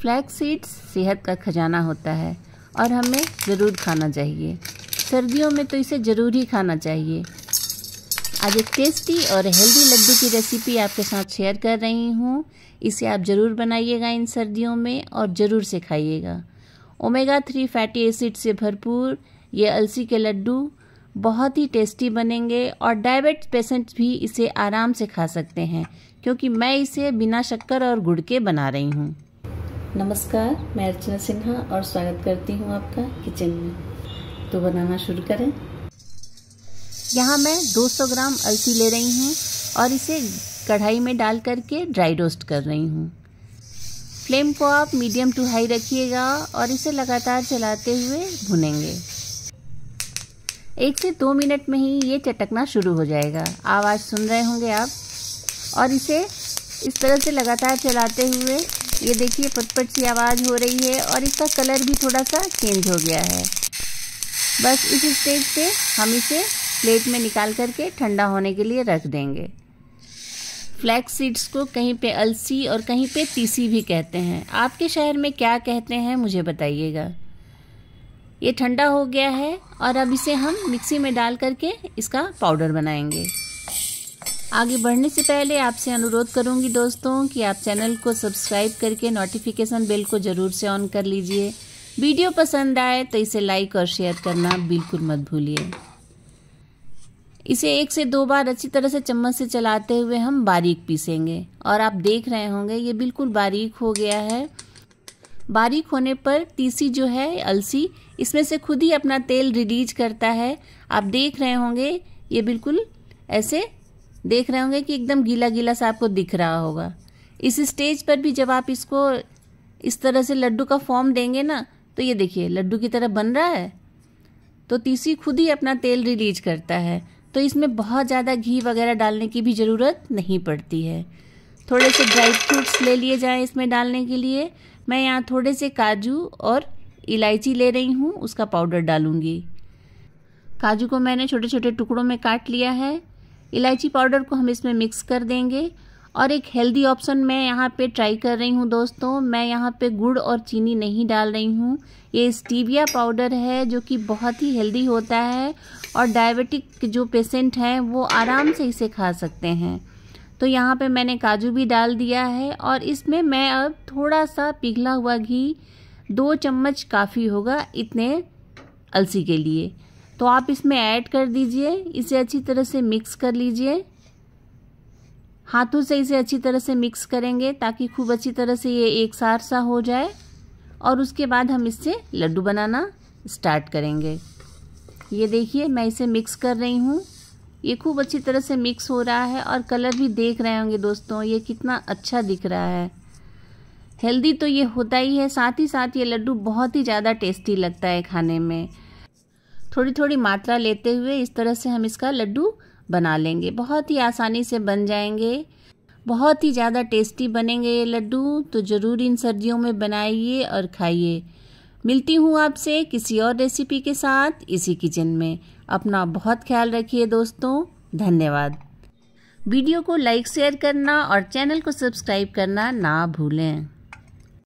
flax seeds सेहत का खजाना होता है और हमें ज़रूर खाना चाहिए सर्दियों में तो इसे ज़रूर ही खाना चाहिए आज एक टेस्टी और हेल्दी लड्डू की रेसिपी आपके साथ शेयर कर रही हूँ इसे आप ज़रूर बनाइएगा इन सर्दियों में और ज़रूर से खाइएगा ओमेगा थ्री फैटी एसिड से भरपूर ये अलसी के लड्डू बहुत ही टेस्टी बनेंगे और डायबिट पेशेंट्स भी इसे आराम से खा सकते हैं क्योंकि मैं इसे बिना शक्कर और गुड़ के बना रही हूँ नमस्कार मैं अर्चना सिन्हा और स्वागत करती हूँ आपका किचन में तो बनाना शुरू करें यहाँ मैं 200 ग्राम अलसी ले रही हूँ और इसे कढ़ाई में डाल करके ड्राई रोस्ट कर रही हूँ फ्लेम को आप मीडियम टू हाई रखिएगा और इसे लगातार चलाते हुए भुनेंगे एक से दो मिनट में ही ये चटकना शुरू हो जाएगा आवाज़ सुन रहे होंगे आप और इसे इस तरह से लगातार चलाते हुए ये देखिए पटपट सी आवाज़ हो रही है और इसका कलर भी थोड़ा सा चेंज हो गया है बस इस स्टेज पे हम इसे प्लेट में निकाल करके ठंडा होने के लिए रख देंगे फ्लैक्स सीड्स को कहीं पे अलसी और कहीं पे तीसी भी कहते हैं आपके शहर में क्या कहते हैं मुझे बताइएगा ये ठंडा हो गया है और अब इसे हम मिक्सी में डाल करके इसका पाउडर बनाएंगे आगे बढ़ने से पहले आपसे अनुरोध करूंगी दोस्तों कि आप चैनल को सब्सक्राइब करके नोटिफिकेशन बेल को ज़रूर से ऑन कर लीजिए वीडियो पसंद आए तो इसे लाइक और शेयर करना बिल्कुल मत भूलिए इसे एक से दो बार अच्छी तरह से चम्मच से चलाते हुए हम बारीक पीसेंगे और आप देख रहे होंगे ये बिल्कुल बारीक हो गया है बारीक होने पर तीसी जो है अलसी इसमें से खुद ही अपना तेल रिलीज करता है आप देख रहे होंगे ये बिल्कुल ऐसे देख रहे होंगे कि एकदम गीला गीला सा आपको दिख रहा होगा इस स्टेज पर भी जब आप इसको इस तरह से लड्डू का फॉर्म देंगे ना तो ये देखिए लड्डू की तरह बन रहा है तो तीसी खुद ही अपना तेल रिलीज करता है तो इसमें बहुत ज़्यादा घी वगैरह डालने की भी ज़रूरत नहीं पड़ती है थोड़े से ड्राई फ्रूट्स ले लिए जाएँ इसमें डालने के लिए मैं यहाँ थोड़े से काजू और इलायची ले रही हूँ उसका पाउडर डालूँगी काजू को मैंने छोटे छोटे टुकड़ों में काट लिया है इलायची पाउडर को हम इसमें मिक्स कर देंगे और एक हेल्दी ऑप्शन मैं यहाँ पे ट्राई कर रही हूँ दोस्तों मैं यहाँ पे गुड़ और चीनी नहीं डाल रही हूँ ये स्टीविया पाउडर है जो कि बहुत ही हेल्दी होता है और डायबिटिक जो पेशेंट हैं वो आराम से इसे खा सकते हैं तो यहाँ पे मैंने काजू भी डाल दिया है और इसमें मैं अब थोड़ा सा पिघला हुआ घी दो चम्मच काफ़ी होगा इतने अलसी के लिए तो आप इसमें ऐड कर दीजिए इसे अच्छी तरह से मिक्स कर लीजिए हाथों से इसे अच्छी तरह से मिक्स करेंगे ताकि खूब अच्छी तरह से ये एक सार सा हो जाए और उसके बाद हम इससे लड्डू बनाना स्टार्ट करेंगे ये देखिए मैं इसे मिक्स कर रही हूँ ये खूब अच्छी तरह से मिक्स हो रहा है और कलर भी देख रहे होंगे दोस्तों ये कितना अच्छा दिख रहा है हेल्दी तो ये होता ही है साथ ही साथ ये लड्डू बहुत ही ज़्यादा टेस्टी लगता है खाने में थोड़ी थोड़ी मात्रा लेते हुए इस तरह से हम इसका लड्डू बना लेंगे बहुत ही आसानी से बन जाएंगे बहुत ही ज़्यादा टेस्टी बनेंगे ये लड्डू तो ज़रूर इन सर्दियों में बनाइए और खाइए मिलती हूँ आपसे किसी और रेसिपी के साथ इसी किचन में अपना बहुत ख्याल रखिए दोस्तों धन्यवाद वीडियो को लाइक शेयर करना और चैनल को सब्सक्राइब करना ना भूलें